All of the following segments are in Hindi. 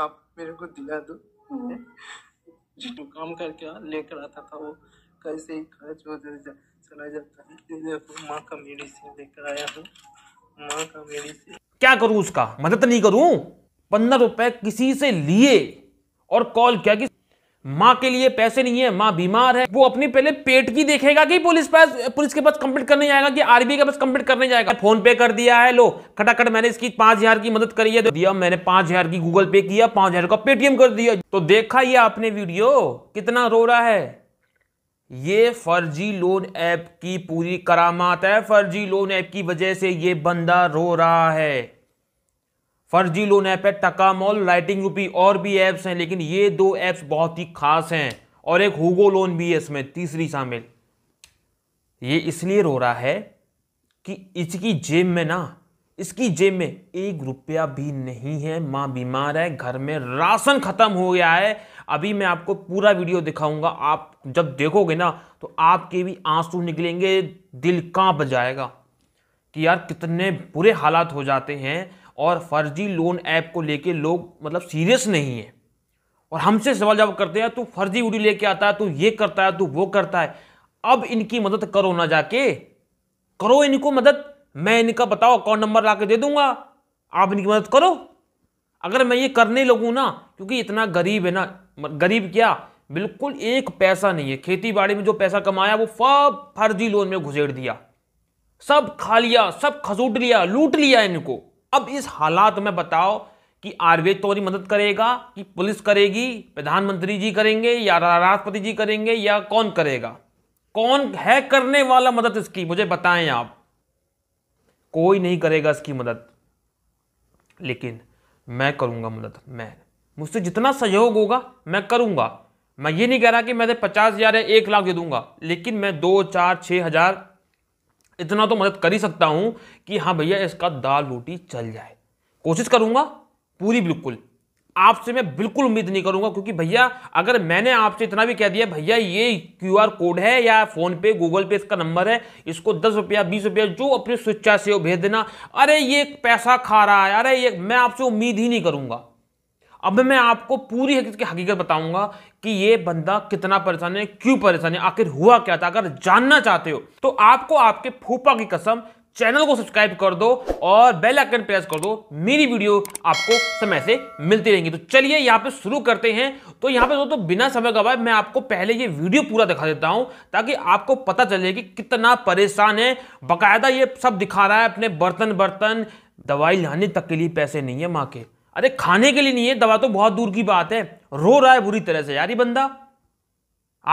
आप मेरे को दिला दो हम्म। जो काम करके लेकर आता था वो कैसे ही खर्च होते जा, चला जाता है माँ का मेडिसिन लेकर आया हूँ माँ का मेडिसिन क्या करूँ उसका मदद नहीं करूँ पंद्रह रुपए किसी से लिए और कॉल किया कि माँ के लिए पैसे नहीं है माँ बीमार है वो अपनी पहले पेट की देखेगा कि पुलिस पास पुलिस के पास कंप्लीट करने जाएगा कि आरबीआई के पास कंप्लीट करने जाएगा फोन पे कर दिया है लो खटाखट मैंने इसकी पांच हजार की मदद करी है तो दिया मैंने पांच हजार की गूगल पे किया पांच हजार का पेटीएम कर दिया तो देखा ये आपने वीडियो कितना रो रहा है ये फर्जी लोन ऐप की पूरी करामात है फर्जी लोन ऐप की वजह से ये बंदा रो रहा है फर्जी लोन ऐप है टकामोल राइटिंग रूपी और भी ऐप्स हैं लेकिन ये दो ऐप्स बहुत ही खास हैं और एक हुगो लोन भी है इसमें तीसरी शामिल ये इसलिए रो रहा है कि इसकी जेब में ना इसकी जेब में एक रुपया भी नहीं है माँ बीमार है घर में राशन खत्म हो गया है अभी मैं आपको पूरा वीडियो दिखाऊंगा आप जब देखोगे ना तो आपके भी आंसू निकलेंगे दिल कांप जाएगा कि यार कितने बुरे हालात हो जाते हैं और फर्जी लोन ऐप को लेके लोग मतलब सीरियस नहीं है और हमसे सवाल जवाब करते हैं तू फर्जी वीडियो लेके आता है तू ये करता है तू वो करता है अब इनकी मदद करो ना जाके करो इनको मदद मैं इनका बताओ अकाउंट नंबर ला के दे दूंगा आप इनकी मदद करो अगर मैं ये करने लगूँ ना क्योंकि इतना गरीब है ना गरीब क्या बिल्कुल एक पैसा नहीं है खेती बाड़ी में जो पैसा कमाया वो फर्जी लोन में घुसेड़ दिया सब खा लिया सब खसूट लिया लूट लिया इनको अब इस हालात में बताओ कि आरबीआई तो मदद करेगा कि पुलिस करेगी प्रधानमंत्री जी करेंगे या राष्ट्रपति जी करेंगे या कौन करेगा कौन है करने वाला मदद इसकी मुझे बताएं आप कोई नहीं करेगा इसकी मदद लेकिन मैं करूंगा मदद मैं मुझसे जितना सहयोग होगा मैं करूंगा मैं ये नहीं कह रहा कि मैं पचास हज़ार या एक लाख दे दूंगा लेकिन मैं दो चार छह हज़ार इतना तो मदद कर ही सकता हूं कि हाँ भैया इसका दाल रोटी चल जाए कोशिश करूंगा पूरी बिल्कुल आपसे मैं बिल्कुल उम्मीद नहीं करूंगा क्योंकि भैया अगर मैंने आपसे इतना भी कह दिया भैया ये आर कोड है या फोन पे गूगल पे इसका नंबर है इसको दस रुपया बीस रुपया जो अपनी स्वेच्छा से हो भेज देना अरे ये पैसा खा रहा है अरे ये मैं आपसे उम्मीद ही नहीं करूंगा अब मैं आपको पूरी की हकीकत बताऊंगा कि ये बंदा कितना परेशान है क्यों परेशान है आखिर हुआ क्या था अगर जानना चाहते हो तो आपको आपके फूफा की कसम चैनल को सब्सक्राइब कर दो और बेल आइकन प्रेस कर दो मेरी वीडियो आपको समय से मिलती रहेंगी तो चलिए यहाँ पे शुरू करते हैं तो यहाँ पे दोस्तों तो बिना समय गवाए मैं आपको पहले ये वीडियो पूरा दिखा देता हूँ ताकि आपको पता चले कि कितना परेशान है बकायदा ये सब दिखा रहा है अपने बर्तन बर्तन दवाई लाने तक के लिए पैसे नहीं है माँ के अरे खाने के लिए नहीं है दवा तो बहुत दूर की बात है रो रहा है बुरी तरह से यार ये बंदा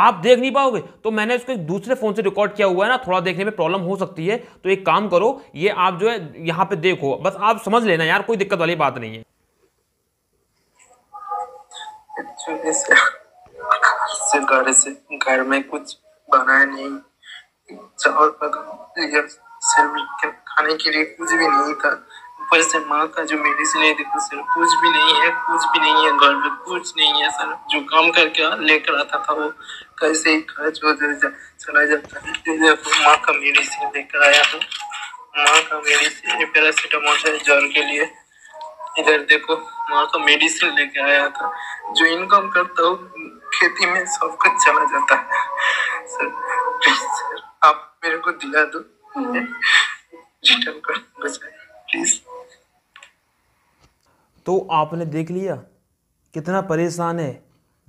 आप देख नहीं पाओगे तो मैंने उसको एक दूसरे फ़ोन से रिकॉर्ड किया हुआ है ना थोड़ा देखने में प्रॉब्लम हो सकती है तो एक काम करो ये आप जो है यहाँ पे देखो बस आप समझ लेना यार कोई दिक्कत वाली बात नहीं है से घर से घर में कुछ बनाया नहीं चावल पका सिर्फ खाने के लिए कुछ भी नहीं था ऊपर से माँ का जो मेडिसिन है देखो सर कुछ भी नहीं है कुछ भी नहीं है घर में कुछ नहीं है सर जो काम करके लेकर आता था वो कैसे ही खर्च जा चला जाता है माँ का मेडिसिन लेकर आया हूँ माँ का मेडिसिन पैरासीटामोल है जल के लिए इधर देखो माँ का मेडिसिन लेके आया था जो इनकम करता हो खेती में सब कुछ चला जाता है सर प्लीज सर आप मेरे को दिला दो रिटर्न हम्म। कर बचाए प्लीज़ तो आपने देख लिया कितना परेशान है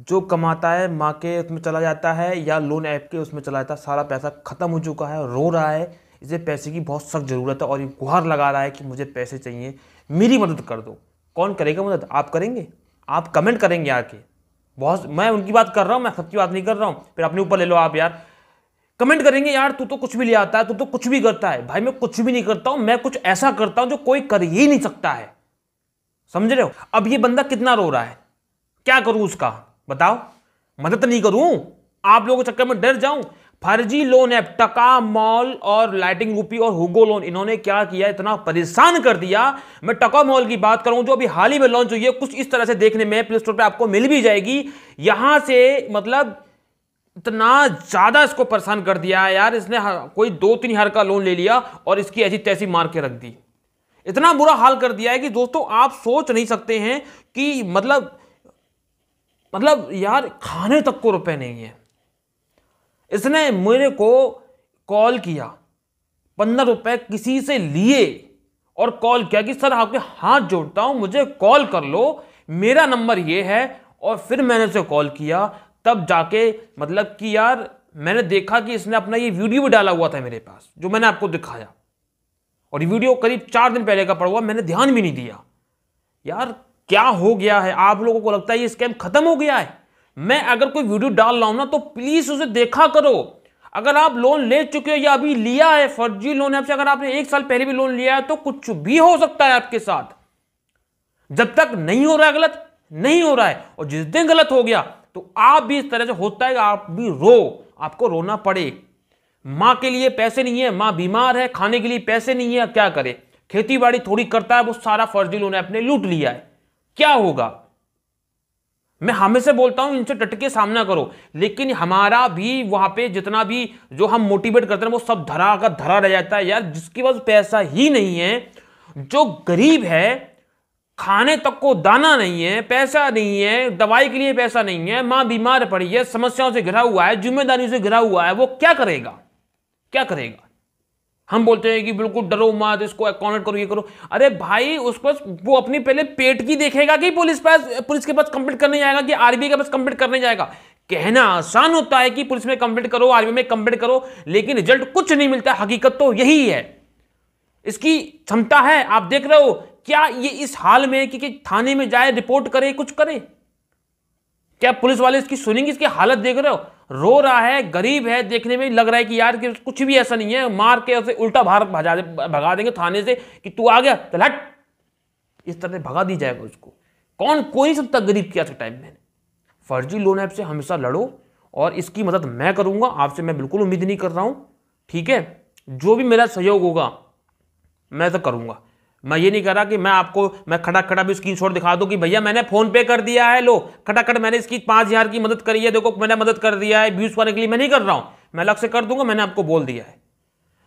जो कमाता है माँ के उसमें चला जाता है या लोन ऐप के उसमें चला जाता है सारा पैसा ख़त्म हो चुका है रो रहा है इसे पैसे की बहुत सख्त ज़रूरत है और ये गुहार लगा रहा है कि मुझे पैसे चाहिए मेरी मदद कर दो कौन करेगा मदद आप करेंगे आप कमेंट करेंगे आके बहुत मैं उनकी बात कर रहा हूँ मैं सबकी बात नहीं कर रहा हूँ फिर अपने ऊपर ले लो आप यार कमेंट करेंगे यार तू तो कुछ भी ले आता है तू तो कुछ भी करता है भाई मैं कुछ भी नहीं करता हूँ मैं कुछ ऐसा करता हूँ जो कोई कर ही नहीं सकता है समझ रहे हो अब ये बंदा कितना रो रहा है क्या करूं उसका बताओ मदद नहीं करूं आप लोगों के चक्कर में डर जाऊं फर्जी लोन ऐप टका मॉल और लाइटिंग रूपी और हुगो लोन इन्होंने क्या किया इतना परेशान कर दिया मैं टका मॉल की बात करूं जो अभी हाल ही में लॉन्च हुई है कुछ इस तरह से देखने में प्ले स्टोर पर आपको मिल भी जाएगी यहां से मतलब इतना ज़्यादा इसको परेशान कर दिया यार इसने कोई दो तीन हज़ार का लोन ले लिया और इसकी ऐसी तैसी मार के रख दी इतना बुरा हाल कर दिया है कि दोस्तों आप सोच नहीं सकते हैं कि मतलब मतलब यार खाने तक को रुपए नहीं है इसने मेरे को कॉल किया पंद्रह रुपए किसी से लिए और कॉल किया कि सर आपके हाथ जोड़ता हूं मुझे कॉल कर लो मेरा नंबर ये है और फिर मैंने उसे कॉल किया तब जाके मतलब कि यार मैंने देखा कि इसने अपना ये वीडियो भी डाला हुआ था मेरे पास जो मैंने आपको दिखाया और ये वीडियो करीब चार दिन पहले का पड़ा हुआ मैंने ध्यान भी नहीं दिया यार क्या हो गया है आप लोगों को लगता है ये स्कैम खत्म हो गया है मैं अगर कोई वीडियो डाल रहा हूं ना तो प्लीज उसे देखा करो अगर आप लोन ले चुके हो या अभी लिया है फर्जी लोन ऐप अगर आपने एक साल पहले भी लोन लिया है तो कुछ भी हो सकता है आपके साथ जब तक नहीं हो रहा है गलत नहीं हो रहा है और जिस दिन गलत हो गया तो आप भी इस तरह से होता है आप भी रो आपको रोना पड़े माँ के लिए पैसे नहीं है माँ बीमार है खाने के लिए पैसे नहीं है क्या करे खेती बाड़ी थोड़ी करता है वो सारा फर्जी लोन अपने लूट लिया है क्या होगा मैं हमेशा बोलता हूं इनसे टटके सामना करो लेकिन हमारा भी वहां पे जितना भी जो हम मोटिवेट करते हैं वो सब धरा का धरा रह जाता है यार जिसके पास पैसा ही नहीं है जो गरीब है खाने तक को दाना नहीं है पैसा नहीं है दवाई के लिए पैसा नहीं है माँ बीमार पड़ी है समस्याओं से घिरा हुआ है जिम्मेदारियों से घिरा हुआ है वो क्या करेगा क्या करेगा हम बोलते हैं कि बिल्कुल डरो मत इसको अकाउंट करो ये करो अरे भाई उसको वो अपनी पहले पेट की देखेगा कि पुलिस पास पुलिस के पास कंप्लीट करने जाएगा कि आरबी के पास कंप्लीट करने जाएगा कहना आसान होता है कि पुलिस में कंप्लीट करो आर्मी में कंप्लीट करो लेकिन रिजल्ट कुछ नहीं मिलता हकीकत तो यही है इसकी क्षमता है आप देख रहे हो क्या ये इस हाल में कि, कि थाने में जाए रिपोर्ट करे कुछ करे क्या पुलिस वाले इसकी सुनेंगे इसकी हालत देख रहे हो रो रहा है गरीब है देखने में लग रहा है कि यार कि कुछ भी ऐसा नहीं है मार के उसे उल्टा भारत भगा भगा देंगे थाने से कि तू आ गया तो हट इस तरह से भगा दी जाएगा उसको कौन कोई सब तक गरीब किया था टाइम मैंने फर्जी लोन ऐप से हमेशा लड़ो और इसकी मदद मैं करूंगा आपसे मैं बिल्कुल उम्मीद नहीं कर रहा हूं ठीक है जो भी मेरा सहयोग होगा मैं तो करूंगा मैं ये नहीं कह रहा कि मैं आपको मैं खड़ा खड़ा भी शॉट दिखा दूँ कि भैया मैंने फोन पे कर दिया है लो खटाखट मैंने इसकी पाँच हज़ार की मदद करी है देखो मैंने मदद कर दिया है व्यूज़ पाने के लिए मैं नहीं कर रहा हूँ मैं अलग से कर दूंगा मैंने आपको बोल दिया है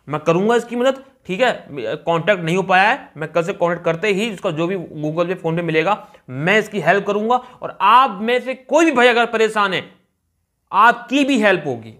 मैं करूँगा इसकी मदद ठीक है कॉन्टैक्ट नहीं हो पाया है मैं कल से कॉन्टैक्ट करते ही उसका जो भी गूगल पे फोन पे मिलेगा मैं इसकी हेल्प करूँगा और आप में से कोई भी भाई अगर परेशान है आपकी भी हेल्प होगी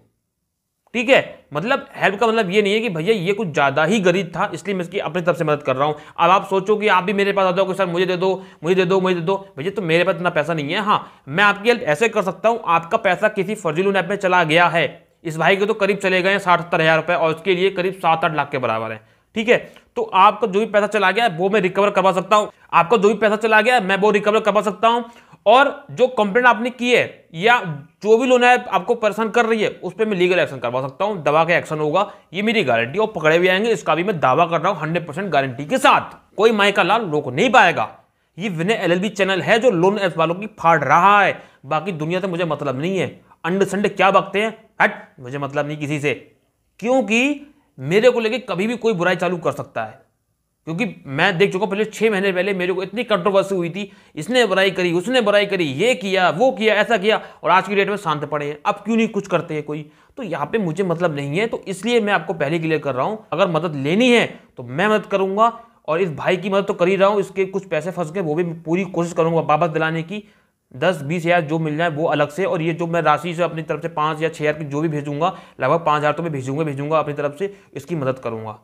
ठीक है मतलब हेल्प का मतलब ये नहीं है कि भैया ये कुछ ज़्यादा ही गरीब था इसलिए मैं इसकी अपनी तरफ से मदद कर रहा हूं अब आप सोचो कि आप भी मेरे पास आ जाओ कि सर मुझे दे दो मुझे दे दो मुझे दे दो भैया तो मेरे पास इतना पैसा नहीं है हाँ मैं आपकी हेल्प ऐसे कर सकता हूं आपका पैसा किसी फर्जी लोन ऐप में चला गया है इस भाई के तो करीब चले गए साठ सत्तर हज़ार रुपए और उसके लिए करीब सात आठ लाख के बराबर है ठीक है तो आपका जो भी पैसा चला गया वो मैं रिकवर करवा सकता हूँ आपका जो भी पैसा चला गया मैं वो रिकवर करवा सकता हूँ और जो कंप्लेंट आपने की है या जो भी लोन है आपको परेशान कर रही है उस पर मैं लीगल एक्शन करवा सकता हूं दवा का एक्शन होगा ये मेरी गारंटी और पकड़े भी आएंगे इसका भी मैं दावा कर रहा हूं हंड्रेड परसेंट गारंटी के साथ कोई का लाल रोक नहीं पाएगा ये विनय एलएलबी चैनल है जो लोन ऐप वालों की फाड़ रहा है बाकी दुनिया से मुझे मतलब नहीं है अंडरसंड क्या बकते हैं हट मुझे मतलब नहीं किसी से क्योंकि मेरे को लेके कभी भी कोई बुराई चालू कर सकता है क्योंकि मैं देख चुका पहले छः महीने पहले मेरे को इतनी कंट्रोवर्सी हुई थी इसने बुराई करी उसने बुराई करी ये किया वो किया ऐसा किया और आज की डेट में शांत पड़े हैं अब क्यों नहीं कुछ करते हैं कोई तो यहाँ पे मुझे मतलब नहीं है तो इसलिए मैं आपको पहले क्लियर कर रहा हूँ अगर मदद लेनी है तो मैं मदद करूँगा और इस भाई की मदद तो कर ही रहा हूँ इसके कुछ पैसे फंस गए वो भी पूरी कोशिश करूँगा वापस दिलाने की दस बीस हज़ार जो मिल जाए वो अलग से और ये जो मैं राशि से अपनी तरफ से पाँच या छः हज़ार की जो भी भेजूंगा लगभग पाँच हज़ार तो मैं भेजूंगा भेजूंगा अपनी तरफ से इसकी मदद करूँगा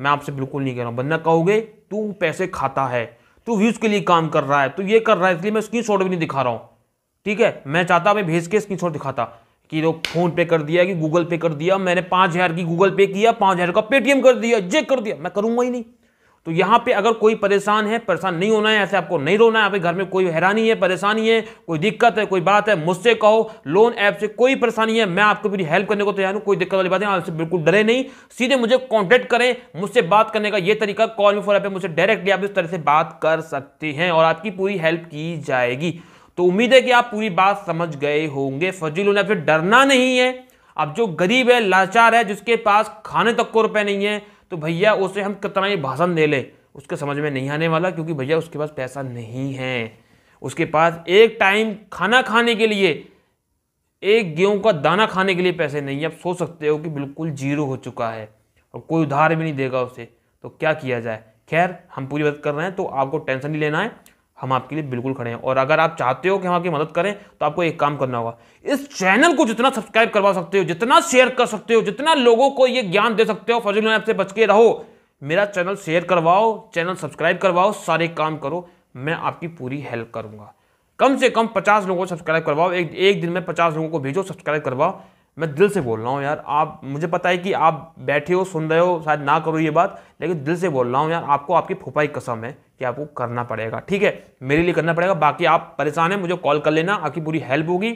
मैं आपसे बिल्कुल नहीं कह रहा हूँ बंदा कहोगे तू पैसे खाता है तू व्यूज़ के लिए काम कर रहा है तू ये कर रहा है इसलिए मैं स्क्रीन शॉट भी नहीं दिखा रहा हूँ ठीक है मैं चाहता मैं भेज के स्क्रीन शॉट दिखाता कि लोग तो फोन पे कर दिया कि गूगल पे कर दिया मैंने पाँच हज़ार की गूगल पे किया पाँच हज़ार का पेटीएम कर दिया जे कर दिया मैं करूँगा ही नहीं तो यहां पे अगर कोई परेशान है परेशान नहीं होना है ऐसे आपको नहीं रोना है आपके घर में कोई हैरानी है परेशानी है कोई दिक्कत है कोई बात है मुझसे कहो लोन ऐप से कोई परेशानी है मैं आपको पूरी हेल्प करने को तैयार हूँ कोई दिक्कत वाली बात है आपसे बिल्कुल डरे नहीं सीधे मुझे कॉन्टेक्ट करें मुझसे बात करने का ये तरीका कॉल मी फोन ऐप मुझे डायरेक्टली आप इस तरह से बात कर सकते हैं और आपकी पूरी हेल्प की जाएगी तो उम्मीद है कि आप पूरी बात समझ गए होंगे फर्जी लोन ऐप से डरना नहीं है अब जो गरीब है लाचार है जिसके पास खाने तक को रुपए नहीं है तो भैया उसे हम कितना ही भाषण दे ले उसके समझ में नहीं आने वाला क्योंकि भैया उसके पास पैसा नहीं है उसके पास एक टाइम खाना खाने के लिए एक गेहूं का दाना खाने के लिए पैसे नहीं है आप सोच सकते हो कि बिल्कुल जीरो हो चुका है और कोई उधार भी नहीं देगा उसे तो क्या किया जाए खैर हम पूरी बात कर रहे हैं तो आपको टेंशन नहीं लेना है हम आपके लिए बिल्कुल खड़े हैं और अगर आप चाहते हो कि हम आपकी मदद करें तो आपको एक काम करना होगा इस चैनल को जितना सब्सक्राइब करवा सकते हो जितना शेयर कर सकते हो जितना लोगों को ये ज्ञान दे सकते हो फजल ऐप से बच के रहो मेरा चैनल शेयर करवाओ चैनल सब्सक्राइब करवाओ सारे काम करो मैं आपकी पूरी हेल्प करूँगा कम से कम पचास लोगों को सब्सक्राइब करवाओ एक एक दिन में पचास लोगों को भेजो सब्सक्राइब करवाओ मैं दिल से बोल रहा हूँ यार आप मुझे पता है कि आप बैठे हो सुन रहे हो शायद ना करो ये बात लेकिन दिल से बोल रहा हूँ यार आपको आपकी फुपाई कसम है कि आपको करना पड़ेगा ठीक है मेरे लिए करना पड़ेगा बाकी आप परेशान हैं मुझे कॉल कर लेना आपकी पूरी हेल्प होगी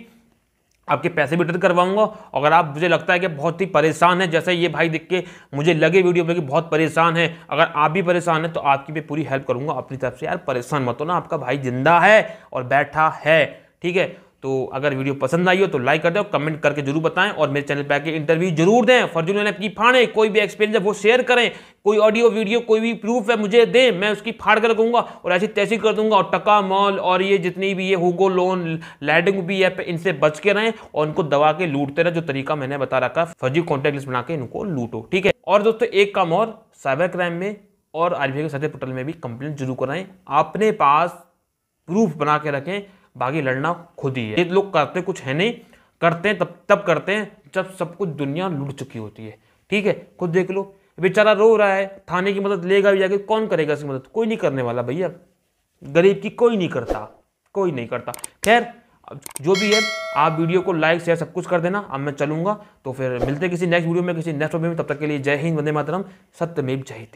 आपके पैसे भी रिटर्न करवाऊंगा अगर आप मुझे लगता है कि बहुत ही परेशान है जैसे ये भाई देख के मुझे लगे वीडियो में कि बहुत परेशान है अगर आप भी परेशान हैं तो आपकी भी पूरी हेल्प करूंगा अपनी तरफ से यार परेशान मत हो ना आपका भाई जिंदा है और बैठा है ठीक है तो अगर वीडियो पसंद आई हो तो लाइक कर दें और कमेंट करके जरूर बताएं और मेरे चैनल पर आके इंटरव्यू जरूर दें फर्जुल ने की फाड़ें कोई भी एक्सपीरियंस है वो शेयर करें कोई ऑडियो वीडियो कोई भी प्रूफ है मुझे दें मैं उसकी फाड़ कर रखूँगा और ऐसी तैसी कर दूंगा और टका मॉल और ये जितनी भी ये हुगो लोन लैडिंग भी है इनसे बच के रहें और उनको दबा के लूटते रहें जो तरीका मैंने बता रखा है फर्जी कॉन्टैक्ट लिस्ट बना के इनको लूटो ठीक है और दोस्तों एक काम और साइबर क्राइम में और आर के सदर पोर्टल में भी कंप्लेंट जरूर कराएं अपने पास प्रूफ बना के रखें बाकी लड़ना खुद ही है ये लोग करते कुछ है नहीं करते हैं तब तब करते हैं जब सब कुछ दुनिया लुट चुकी होती है ठीक है खुद देख लो बेचारा रो रहा है थाने की मदद लेगा भी आगे कौन करेगा इसकी मदद कोई नहीं करने वाला भैया गरीब की कोई नहीं करता कोई नहीं करता खैर जो भी है आप वीडियो को लाइक शेयर सब कुछ कर देना अब मैं चलूंगा तो फिर मिलते किसी नेक्स्ट वीडियो में किसी नेक्स्ट वीडियो में तब तक के लिए जय हिंद वंदे मातरम सत्यमेव जय